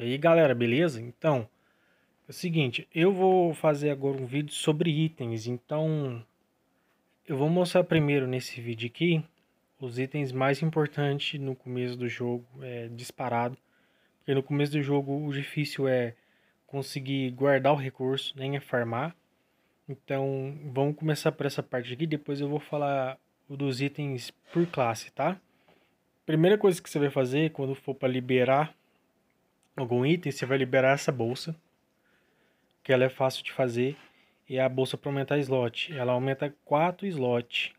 E aí galera, beleza? Então, é o seguinte, eu vou fazer agora um vídeo sobre itens, então eu vou mostrar primeiro nesse vídeo aqui os itens mais importantes no começo do jogo, é, disparado, porque no começo do jogo o difícil é conseguir guardar o recurso, nem é farmar, então vamos começar por essa parte aqui, depois eu vou falar dos itens por classe, tá? Primeira coisa que você vai fazer quando for para liberar algum item, você vai liberar essa bolsa, que ela é fácil de fazer, e a bolsa para aumentar slot. Ela aumenta 4 slots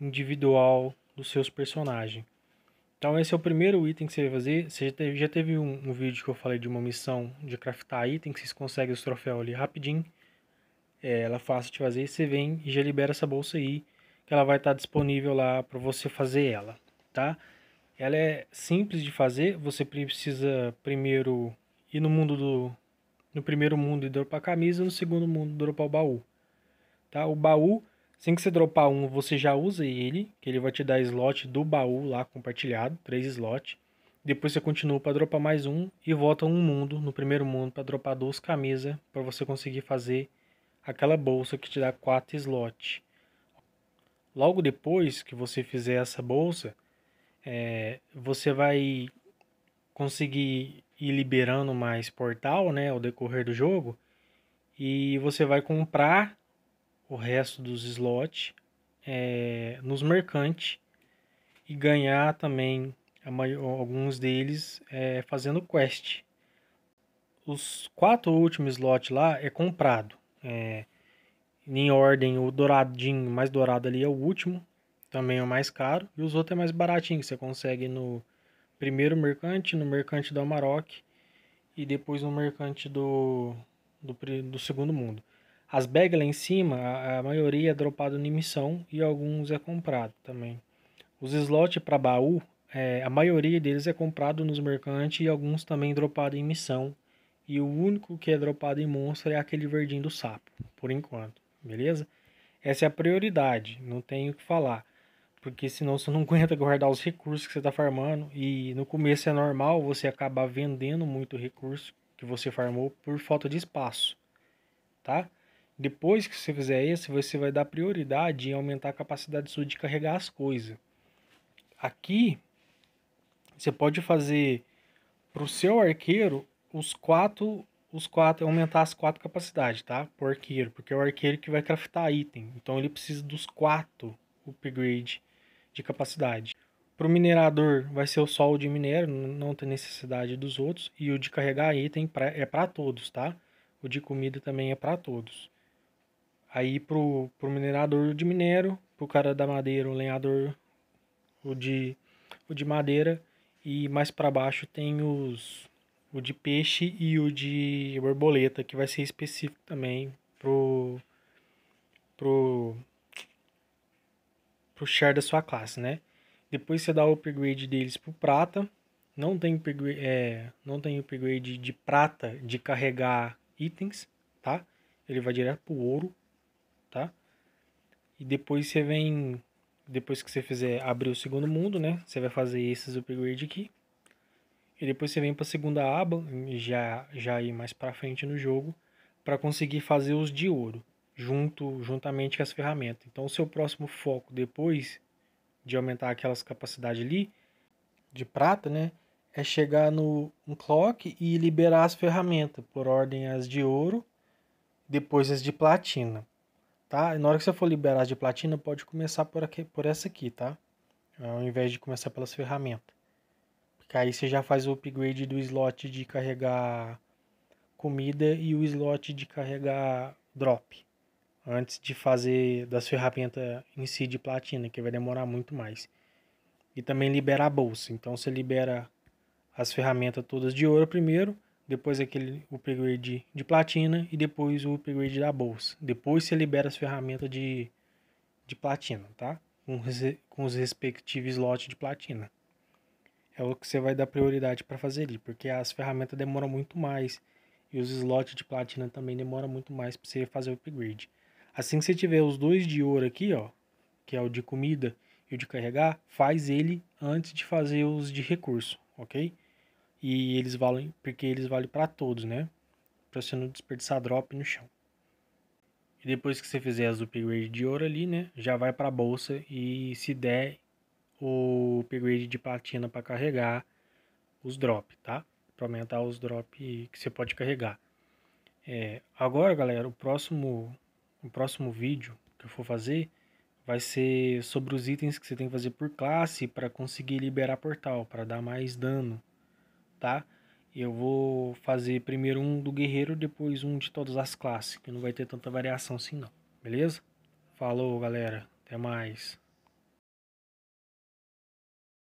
individual dos seus personagens. Então esse é o primeiro item que você vai fazer. Você já teve, já teve um, um, vídeo que eu falei de uma missão de craftar item, que vocês conseguem os troféus ali rapidinho. É, ela é fácil de fazer, você vem e já libera essa bolsa aí, que ela vai estar disponível lá para você fazer ela, tá? Ela é simples de fazer, você precisa primeiro ir no mundo do no primeiro mundo e dropar camisa, no segundo mundo dropar o baú. Tá? O baú, sem que você dropar um, você já usa ele, que ele vai te dar slot do baú lá compartilhado, três slots. Depois você continua para dropar mais um e volta um mundo, no primeiro mundo, para dropar duas camisas, para você conseguir fazer aquela bolsa que te dá quatro slots. Logo depois que você fizer essa bolsa, é, você vai conseguir ir liberando mais portal, né, ao decorrer do jogo, e você vai comprar o resto dos slots é, nos mercantes e ganhar também maior, alguns deles é, fazendo quest. Os quatro últimos slots lá é comprado. É, em ordem, o douradinho mais dourado ali é o último, também é o mais caro, e os outros é mais baratinho, que você consegue no primeiro mercante, no mercante do Amarok e depois no mercante do, do, do segundo mundo. As bags lá em cima, a, a maioria é dropada em missão e alguns é comprado também. Os slots para baú, é, a maioria deles é comprado nos mercantes e alguns também dropado em missão. E o único que é dropado em monstro é aquele verdinho do sapo, por enquanto, beleza? Essa é a prioridade, não tenho o que falar. Porque senão você não aguenta guardar os recursos que você está farmando. E no começo é normal você acabar vendendo muito recurso que você farmou por falta de espaço. Tá? Depois que você fizer isso, você vai dar prioridade em aumentar a capacidade sua de carregar as coisas. Aqui, você pode fazer para o seu arqueiro os quatro os quatro, aumentar as quatro capacidades, tá? Por arqueiro, porque é o arqueiro que vai craftar item. Então ele precisa dos quatro upgrade de capacidade. Para o minerador, vai ser o sol de minério, não tem necessidade dos outros. E o de carregar item é para todos, tá? O de comida também é para todos. Aí para o minerador de minério, para o cara da madeira, o lenhador, o de, o de madeira. E mais para baixo tem os o de peixe e o de borboleta, que vai ser específico também pro pro pro share da sua classe, né? Depois você dá o upgrade deles pro prata. Não tem, é, não tem upgrade de prata de carregar itens, tá? Ele vai direto pro ouro, tá? E depois você vem, depois que você fizer abrir o segundo mundo, né? Você vai fazer esses upgrade aqui. E depois você vem para a segunda aba, já já ir mais para frente no jogo, para conseguir fazer os de ouro junto juntamente com as ferramentas. Então, o seu próximo foco depois de aumentar aquelas capacidades ali de prata, né, é chegar no, um clock e liberar as ferramentas por ordem as de ouro, depois as de platina, tá? E na hora que você for liberar as de platina, pode começar por aqui, por essa aqui, tá? Ao invés de começar pelas ferramentas. Porque aí você já faz o upgrade do slot de carregar comida e o slot de carregar drop antes de fazer das ferramentas em si de platina, que vai demorar muito mais. E também libera a bolsa. Então você libera as ferramentas todas de ouro primeiro, depois aquele upgrade de platina e depois o upgrade da bolsa. Depois você libera as ferramentas de, de platina, tá? Com, com os respectivos slots de platina. É o que você vai dar prioridade para fazer ali, porque as ferramentas demoram muito mais e os slots de platina também demoram muito mais para você fazer o upgrade. Assim que você tiver os dois de ouro aqui, ó, que é o de comida e o de carregar, faz ele antes de fazer os de recurso, ok? E eles valem, porque eles valem para todos, né? Para você não desperdiçar drop no chão. E depois que você fizer as upgrade de ouro ali, né? Já vai para a bolsa e se der o upgrade de platina para carregar os drop, tá? Para aumentar os drop que você pode carregar. É, agora, galera, o próximo o próximo vídeo que eu for fazer vai ser sobre os itens que você tem que fazer por classe para conseguir liberar portal, para dar mais dano, tá? e Eu vou fazer primeiro um do guerreiro, depois um de todas as classes, que não vai ter tanta variação assim não, beleza? Falou, galera. Até mais.